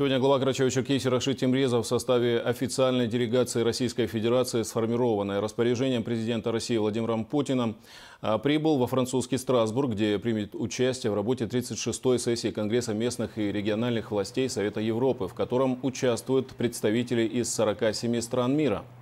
Сегодня глава Карачаева-Черкесии Рашид Тимрезов в составе официальной делегации Российской Федерации, сформированной распоряжением президента России Владимиром Путиным, а, прибыл во французский Страсбург, где примет участие в работе 36-й сессии Конгресса местных и региональных властей Совета Европы, в котором участвуют представители из 47 стран мира –